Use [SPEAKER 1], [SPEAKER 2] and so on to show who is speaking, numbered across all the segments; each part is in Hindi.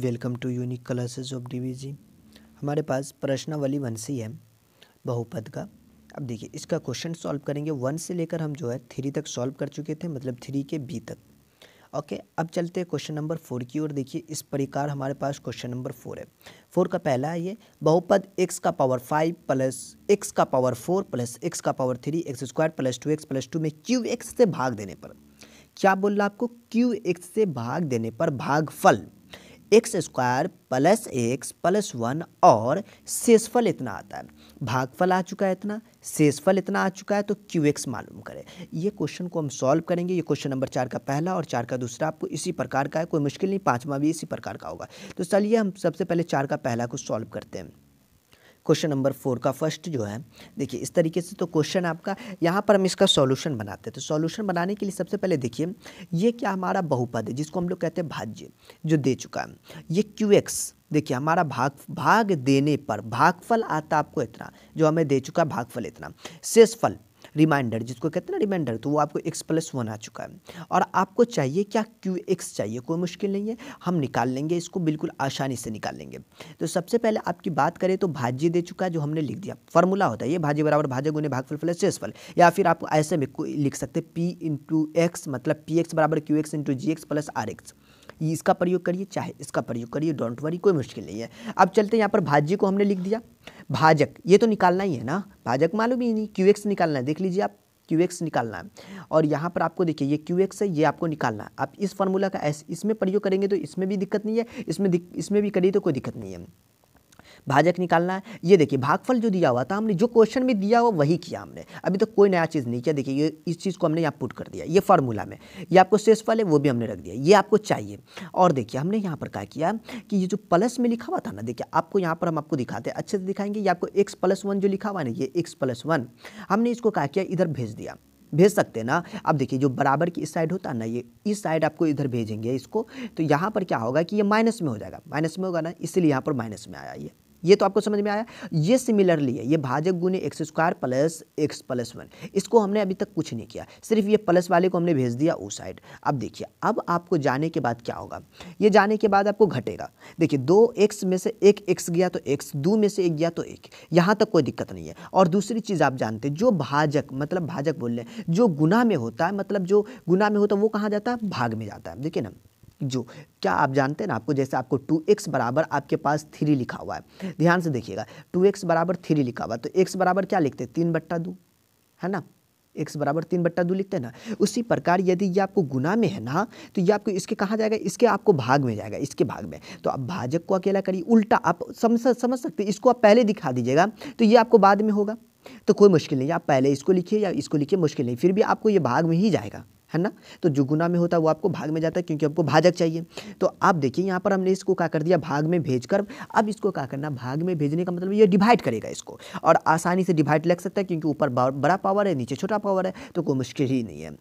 [SPEAKER 1] welcome to unique classes of D हमारे पास प्रश्नावली वन सी है बहुपद का अब देखिए इसका क्वेश्चन सॉल्व करेंगे वन से लेकर हम जो है थ्री तक सॉल्व कर चुके थे मतलब थ्री के बी तक ओके अब चलते हैं क्वेश्चन नंबर फोर की ओर देखिए इस प्रकार हमारे पास क्वेश्चन नंबर फोर है फोर का पहला है ये बहुपद एक्स का पावर फाइव प्लस एक्स का पावर फोर प्लस एक्स का power three X square plus two x plus two में क्यू एक्स से भाग देने पर क्या बोल रहा आपको क्यू एक्स से भाग देने पर भागफल X square plus X plus one और शेषफल इतना आता है भागफल आ चुका है इतना शेषफल इतना आ चुका है तो क्यू एक्स मालूम करें ये क्वेश्चन को हम सॉल्व करेंगे ये क्वेश्चन नंबर चार का पहला और चार का दूसरा आपको इसी प्रकार का है कोई मुश्किल नहीं पाँचवा भी इसी प्रकार का होगा तो चलिए हम सबसे पहले चार का पहला को सॉल्व करते हैं क्वेश्चन नंबर फोर का फर्स्ट जो है देखिए इस तरीके से तो क्वेश्चन आपका यहाँ पर हम इसका सॉल्यूशन बनाते हैं तो सॉल्यूशन बनाने के लिए सबसे पहले देखिए ये क्या हमारा बहुपद है जिसको हम लोग कहते हैं भाज्य जो दे चुका है ये क्यू एक्स देखिए हमारा भाग भाग देने पर भागफल आता आपको इतना जो हमें दे चुका भागफल इतना शेषफल रिमाइंडर जिसको कहते हैं ना रिमाइंडर तो वो आपको एक्स प्लस वन आ चुका है और आपको चाहिए क्या क्यू एक्स चाहिए कोई मुश्किल नहीं है हम निकाल लेंगे इसको बिल्कुल आसानी से निकाल लेंगे तो सबसे पहले आपकी बात करें तो भाज्य दे चुका है जो हमने लिख दिया फॉर्मूला होता है ये भाज्य बराबर भाज्य गुने भागफल प्लस फल या फिर आप ऐसे में लिख सकते हैं पी इंटू एक्स मतलब पी एक्स बराबर Q x into ji x plus are X इसका प्रयोग करिए चाहे इसका प्रयोग करिए डोंट वरी कोई मुश्किल नहीं है अब चलते यहाँ पर भाज्य को हमने लिख दिया भाजक ये तो निकालना ही है ना भाजक मालूम ही नहीं क्यू निकालना है देख लीजिए आप क्यू एक्स निकालना है और यहाँ पर आपको देखिए ये क्यू एक्स है ये आपको निकालना है आप इस फॉर्मूला का ऐसे इसमें प्रयोग करेंगे तो इसमें भी दिक्कत नहीं है इसमें इसमें भी करिए तो कोई दिक्कत नहीं है भाजक निकालना है ये देखिए भागफल जो दिया हुआ था हमने जो क्वेश्चन में दिया हुआ वही किया हमने अभी तक तो कोई नया चीज़ नहीं किया देखिए ये इस चीज़ को हमने यहाँ पुट कर दिया ये फार्मूला में ये आपको शेषफल है वो भी हमने रख दिया ये आपको चाहिए और देखिए हमने यहाँ पर क्या किया कि ये जो प्लस में लिखा हुआ था ना देखिए आपको यहाँ पर हम आपको दिखाते हैं अच्छे से दिखाएंगे ये आपको एक्स प्लस वन जो लिखा हुआ ना ये एक्स प्लस वन हमने इसको क्या किया इधर भेज दिया भेज सकते हैं ना अब देखिए जो बराबर की इस साइड होता है ना ये इस साइड आपको इधर भेजेंगे इसको तो यहाँ पर क्या होगा कि ये माइनस में हो जाएगा माइनस में होगा ना इसलिए यहाँ पर माइनस में आया ये ये तो आपको समझ में आया ये सिमिलरली है ये भाजक गुने X square plus X plus one इसको हमने अभी तक कुछ नहीं किया सिर्फ ये प्लस वाले को हमने भेज दिया उस साइड अब देखिए अब आपको जाने के बाद क्या होगा ये जाने के बाद आपको घटेगा देखिए दो एक्स में से एक एक्स गया तो एक्स दो में से एक गया तो एक यहाँ तक कोई दिक्कत नहीं है और दूसरी चीज़ आप जानते जो भाजक मतलब भाजक बोल रहे हैं जो गुना में होता है मतलब जो गुना में होता है वो कहाँ जाता है भाग में जाता है देखिए ना जो क्या आप जानते हैं ना आपको जैसे आपको टू एक्स बराबर आपके पास थ्री लिखा हुआ है ध्यान से देखिएगा टू एक्स बराबर थ्री लिखा हुआ है तो एक्स बराबर क्या लिखते हैं तीन बट्टा दो है ना एक्स बराबर तीन बट्टा दो लिखते हैं ना उसी प्रकार यदि ये आपको गुना में है ना तो ये आपको इसके कहाँ जाएगा इसके आपको भाग में जाएगा इसके भाग में तो आप भाजक को अकेला करिए उल्टा आप समझ समझ सकते इसको आप पहले दिखा दीजिएगा तो ये आपको बाद में होगा तो कोई मुश्किल नहीं आप पहले इसको लिखिए या इसको लिखिए मुश्किल नहीं फिर भी आपको ये भाग में ही जाएगा है ना तो जो गुना में होता है वो आपको भाग में जाता है क्योंकि आपको भाजक चाहिए तो आप देखिए यहाँ पर हमने इसको क्या कर दिया भाग में भेज कर अब इसको क्या करना भाग में भेजने का मतलब ये डिवाइड करेगा इसको और आसानी से डिवाइड लग सकता है क्योंकि ऊपर बड़ा पावर है नीचे छोटा पावर है तो कोई मुश्किल ही नहीं है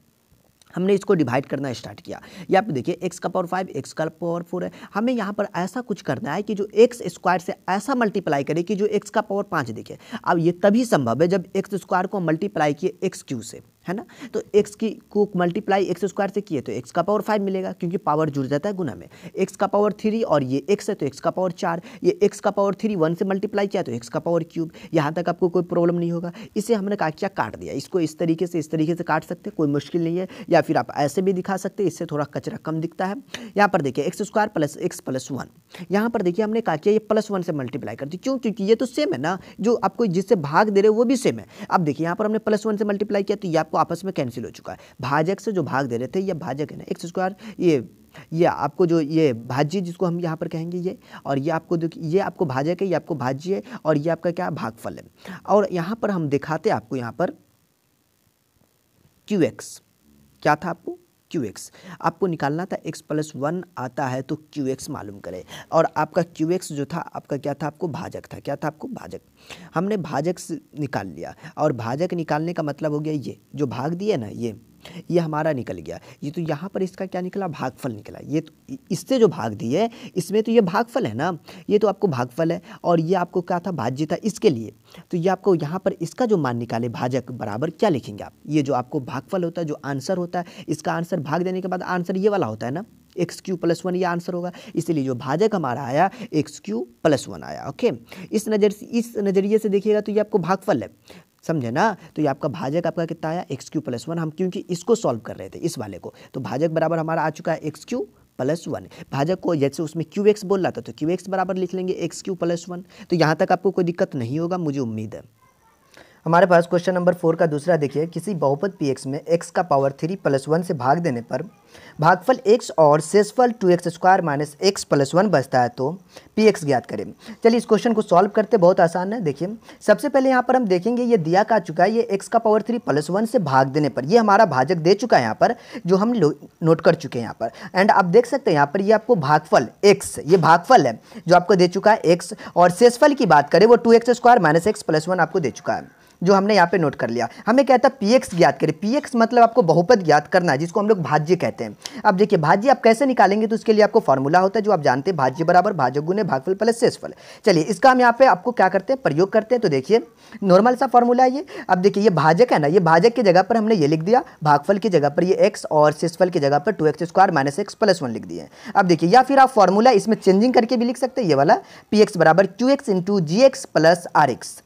[SPEAKER 1] हमने इसको डिवाइड करना स्टार्ट किया यहाँ पे देखिए x का पावर फाइव एक्स का पावर फोर है हमें यहाँ पर ऐसा कुछ करना है कि जो एक्स स्क्वायर से ऐसा मल्टीप्लाई करे कि जो एक्स का पावर पाँच देखे अब ये तभी संभव है जब एक्स स्क्वायर को मल्टीप्लाई किए एक्स क्यू से है ना तो x की को मल्टीप्लाई एक्स स्क्वायर से किए तो x का पावर फाइव मिलेगा क्योंकि पावर जुड़ जाता है गुना में x का पावर थ्री और ये x है तो x का पावर चार ये x का पावर थ्री वन से मल्टीप्लाई किया तो x का पावर क्यूब यहाँ तक आपको कोई प्रॉब्लम नहीं होगा इसे हमने कहा क्या काट दिया इसको इस तरीके से इस तरीके से काट सकते कोई मुश्किल नहीं है या फिर आप ऐसे भी दिखा सकते इससे थोड़ा कचरा कम दिखता है यहाँ पर देखिए x square plus X plus one यहाँ पर देखिए हमने कहा किया ये प्लस वन से मल्टीप्लाई कर दी क्यों क्योंकि ये तो सेम है ना जो आपको जिससे भाग दे रहे वो भी सेम है अब देखिए यहाँ पर हमने प्लस वन से मल्टीप्लाई किया तो या आपको आपस में कैंसिल हो चुका है भाजक से जो भाग दे रहे थे यह भाजक है ना एक्स स्क्वायर ये ये आपको जो ये भाज्य जिसको हम यहाँ पर कहेंगे ये और ये आपको देखिए ये आपको भाजक है ये आपको भाज्य है और ये आपका क्या भागफल है और यहाँ पर हम दिखाते आपको यहाँ पर क्यू एक्स क्या था आपको क्यू एक्स आपको निकालना था एक्स प्लस वन आता है तो क्यू एक्स मालूम करें और आपका क्यू एक्स जो था आपका क्या था आपको भाजक था क्या था आपको भाजक हमने भाजक निकाल लिया और भाजक निकालने का मतलब हो गया ये जो भाग दिया ना ये ये हमारा निकल गया ये तो यहाँ पर इसका क्या निकला भागफल निकला ये तो इससे जो भाग दी है इसमें तो ये भागफल है ना ये तो आपको भागफल है और ये आपको क्या था भाज्य था इसके लिए तो ये आपको यहाँ पर इसका जो मान निकाले भाजक बराबर क्या लिखेंगे आप ये जो आपको भागफल होता है जो आंसर होता है इसका आंसर भाग देने के बाद आंसर ये वाला होता है ना एक्स क्यू प्लस वन ये आंसर होगा इसलिए जो भाजक हमारा आया एक्स क्यू प्लस वन आया ओके इस नज़र इस नज़रिए से देखिएगा तो ये आपको भागफल है समझे ना तो ये आपका भाजक आपका कितना आया एक्स क्यू प्लस वन हम क्योंकि इसको सॉल्व कर रहे थे इस वाले को तो भाजक बराबर हमारा आ चुका है एक्स क्यू प्लस वन भाजक को जैसे उसमें क्यू एक्स बोल रहा था तो क्यू एक्स बराबर लिख लेंगे एक्स क्यू प्लस वन तो यहाँ तक आपको कोई दिक्कत नहीं होगा मुझे उम्मीद है हमारे पास क्वेश्चन नंबर फोर का दूसरा देखिए किसी बहुपद पी एक्स में एक्स का पावर थ्री प्लस वन से भाग देने पर भागफल एक्स और शेषफल two x square minus x plus one बचता है तो पी एक्स ज्ञात करें चलिए इस क्वेश्चन को सॉल्व करते बहुत आसान है देखिए सबसे पहले यहाँ पर हम देखेंगे ये दिया का चुका है ये एक्स का पावर थ्री प्लस वन से भाग देने पर ये हमारा भाजक दे चुका है यहाँ पर जो हम नोट कर चुके हैं यहाँ पर एंड आप देख सकते हैं यहाँ पर ये आपको भागफल एक्स ये भागफल है जो आपको दे चुका है एक्स और शेषफल की बात करें वो two x square minus x plus one आपको दे चुका है जो हमने यहाँ पे नोट कर लिया हमें कहता है पी एक्स ज्ञात करें पी एक्स मतलब आपको बहुपद ज्ञात करना है जिसको हम लोग भाज्य कहते हैं कहते हैं अब देखिए भाज्य आप कैसे निकालेंगे तो उसके लिए आपको फॉर्मूला होता है जो आप जानते हैं भाज्य बराबर भाजक गुने भागफल प्लस शेषफल चलिए इसका हम यहाँ पे आपको क्या करते हैं प्रयोग करते हैं तो देखिए नॉर्मल सा फॉर्मूला है ये अब देखिए ये भाजक है ना ये भाजक की जगह पर हमने ये लिख दिया भागफल की जगह पर ये एक्स और शेषफल की जगह पर two x square minus x plus one लिख दिए अब देखिए या फिर आप फॉर्मूला इसमें चेंजिंग करके भी लिख सकते हैं ये वाला पी एक्स बराबर Q x into ji x plus are x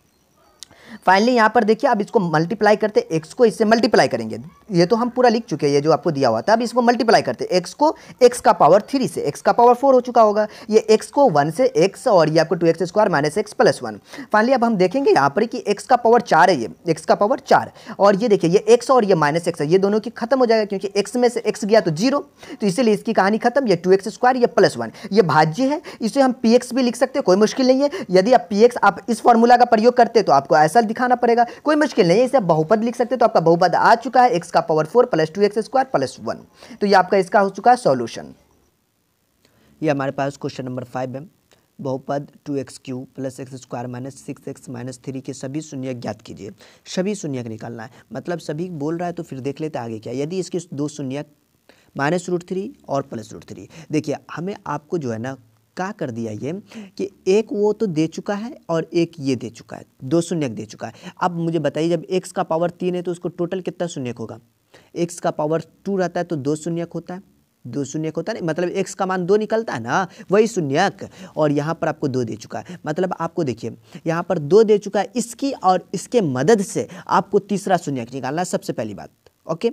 [SPEAKER 1] finally यहाँ पर देखिए अब इसको मल्टीप्लाई करते एक्स को इससे मल्टीप्लाई करेंगे ये तो हम पूरा लिख चुके हैं ये जो आपको दिया हुआ था अब इसको मल्टीप्लाई करते एक्स को एक्स का पावर थ्री से एक्स का पावर फोर हो चुका होगा ये एक्स को वन से एक्स और ये आपको two x square minus x plus one finally अब हम देखेंगे यहाँ पर कि एक्स का पावर चार है ये एक्स का पावर चार और ये देखिए ये एक्स और ये माइनस एक्स है ये दोनों की खत्म हो जाएगा क्योंकि एक्स में से एक्स गया तो जीरो तो इसीलिए इसकी कहानी खत्म ये टू एक्स स्क्वायर ये प्लस वन ये भाज्य है इसे हम पी भी लिख सकते हैं कोई मुश्किल नहीं है यदि आप पी आप इस फॉर्मूला का प्रयोग करते तो आपको ऐसा दिखाना पड़ेगा कोई मुश्किल नहीं है इसे बहुपद लिख सकते तो आपका बहुपद आ चुका है एक्स का power four plus two x square plus one तो ये आपका इसका हो चुका है सॉल्यूशन ये हमारे पास क्वेश्चन नंबर फाइव है बहुपद two x cube plus x square minus six x minus three के सभी शून्य ज्ञात कीजिए सभी शून्य निकालना है मतलब सभी बोल रहा है तो फिर देख लेते आगे क्या यदि इसके दो शून्य माइनस रूट थ्री और प्लस रूट थ्री देखिए हमें आपको जो है ना का कर दिया ये कि एक वो तो दे चुका है और एक ये दे चुका है दो शून्य दे चुका है अब मुझे बताइए जब एक्स का पावर तीन है तो उसको टोटल कितना शून्य होगा एक्स का पावर टू रहता है तो दो शून्य होता है दो शून्यक होता है मतलब एक्स का मान दो निकलता है ना वही शून्यक और यहाँ पर आपको दो दे चुका है मतलब आपको देखिए यहाँ पर दो दे चुका है इसकी और इसके मदद से आपको तीसरा शून्यक निकालना सबसे पहली बात ओके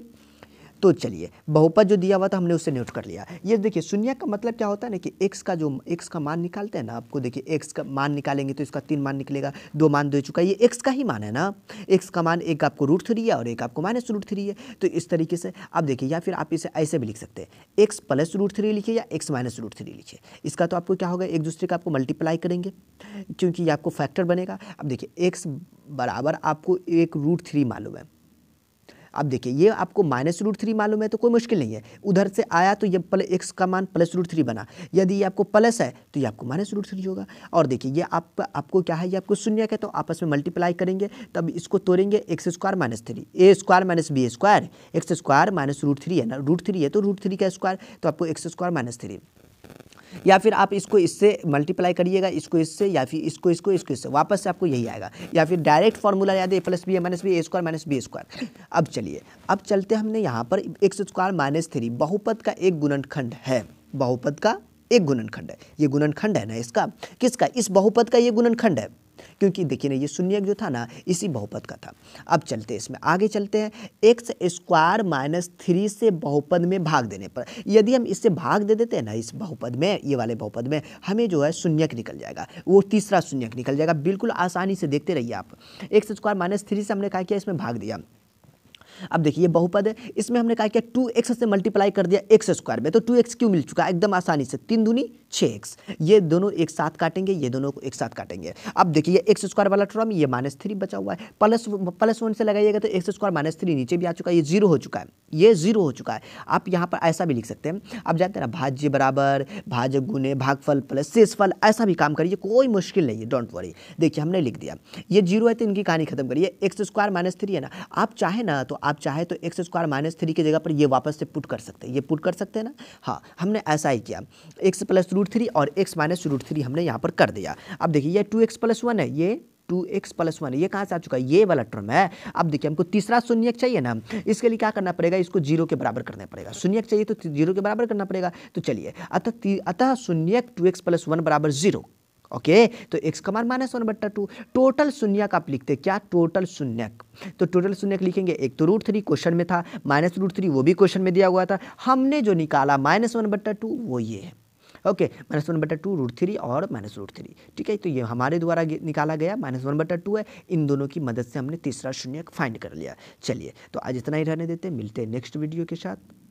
[SPEAKER 1] तो चलिए बहुपद जो दिया हुआ था हमने उसे नोट कर लिया ये देखिए शून्य का मतलब क्या होता है ना कि एक्स का जो एक्स का मान निकालते हैं ना आपको देखिए एक्स का मान निकालेंगे तो इसका तीन मान निकलेगा दो मान दे चुका है ये एक्स का ही मान है ना एक्स का मान एक आपको रूट थ्री है और एक आपको माइनस रूट थ्री है तो इस तरीके से आप देखिए या फिर आप इसे ऐसे भी लिख सकते हैं एक्स प्लस रूट थ्री लिखिए या एक्स माइनस रूट थ्री लिखिए इसका तो आपको क्या होगा एक दूसरे का आपको मल्टीप्लाई करेंगे क्योंकि ये आपको फैक्टर बनेगा अब देखिए एक्स बराबर आपको एक रूट थ्री मालूम है अब देखिए ये आपको माइनस रूट थ्री मालूम है तो कोई मुश्किल नहीं है उधर से आया तो ये प्लस एक्स का मान प्लस रूट थ्री बना यदि ये आपको प्लस है तो ये आपको माइनस रूट थ्री होगा और देखिए ये आप आपको क्या है ये आपको शून्य का तो आपस में मल्टीप्लाई करेंगे तब इसको तोड़ेंगे x square minus three a square minus b square x square minus root three है ना रूट थ्री है तो रूट थ्री का स्क्वायर तो आपको एक्स स्क्वायर माइनस थ्री या फिर आप इसको इससे मल्टीप्लाई करिएगा इसको इससे या फिर इसको इसको इसको इससे वापस से आपको यही आएगा या फिर डायरेक्ट फॉर्मूला याद है plus b minus b a square minus b square अब चलिए अब चलते हमने यहाँ पर एक्स स्क्वायर माइनस थ्री बहुपद का एक गुणनखंड है बहुपद का एक गुणनखंड है ये गुणनखंड है ना इसका किसका इस बहुपद का ये गुणनखंड है क्योंकि देखिए ना ये शून्य जो था ना इसी बहुपद का था अब चलते इसमें आगे चलते हैं एक्स स्क्वायर माइनस थ्री से बहुपद में भाग देने पर यदि हम इससे भाग दे देते हैं ना इस बहुपद में ये वाले बहुपद में हमें जो है शून्यक निकल जाएगा वो तीसरा शून्यक निकल जाएगा बिल्कुल आसानी से देखते रहिए आप एक्स स्क्वायर माइनस थ्री से हमने कहा किया इसमें भाग दिया अब देखिए बहुपद है इसमें हमने कहा कि टू एक्स से मल्टीप्लाई कर दिया एक्स स्क्वायर में तो टू एक्स क्यों मिल चुका है एकदम आसानी से तीन दूनी छः एक्स ये दोनों एक साथ काटेंगे ये दोनों को एक साथ काटेंगे अब देखिए एक्स स्क्वायर वाला टर्म ये माइनस थ्री बचा हुआ है प्लस प्लस वन से लगाइएगा तो एक्स स्क्वायर माइनस थ्री नीचे भी आ चुका है ये जीरो हो चुका है ये जीरो हो चुका है आप यहाँ पर ऐसा भी लिख सकते हैं आप जानते हैं ना भाज्य बराबर भाज्य गुने भागफल प्लस शेषफल ऐसा भी काम करिए कोई मुश्किल नहीं है डोंट वरी देखिए हमने लिख दिया ये जीरो है तो इनकी कहानी खत्म करिए एक्स स्क्वायर माइनस थ्री है ना आप चाहे ना तो आप आप चाहे तो एक्स स्क्वायर माइनस थ्री की जगह पर ये वापस से पुट कर सकते हैं ये पुट कर सकते हैं ना हाँ हमने ऐसा ही किया एक्स प्लस रूट थ्री और एक्स माइनस रूट थ्री हमने यहाँ पर कर दिया अब देखिए ये टू एक्स प्लस वन है ये टू एक्स प्लस वन ये कहाँ से आ चुका है ये वाला टर्म है अब देखिए हमको तीसरा शून्य चाहिए ना इसके लिए क्या करना पड़ेगा इसको जीरो के बराबर करना पड़ेगा शून्य चाहिए तो जीरो के बराबर करना पड़ेगा तो चलिए अतः अतः शून्य टू एक्स प्लस वन बराबर जीरो ओके तो एक्स का मान माइनस वन बट्टा टू टोटल शून्यक आप लिखते क्या टोटल शून्यक तो टोटल शून्यक लिखेंगे एक तो रूट थ्री क्वेश्चन में था माइनस रूट थ्री वो भी क्वेश्चन में दिया हुआ था हमने जो निकाला माइनस वन बट्टा टू वो ये है ओके माइनस वन बटा टू रूट थ्री और माइनस रूट थ्री ठीक है तो ये हमारे द्वारा निकाला गया माइनस वन बटा टू है इन दोनों की मदद से हमने तीसरा शून्य फाइंड कर लिया चलिए तो आज इतना ही रहने देते मिलते हैं नेक्स्ट वीडियो के साथ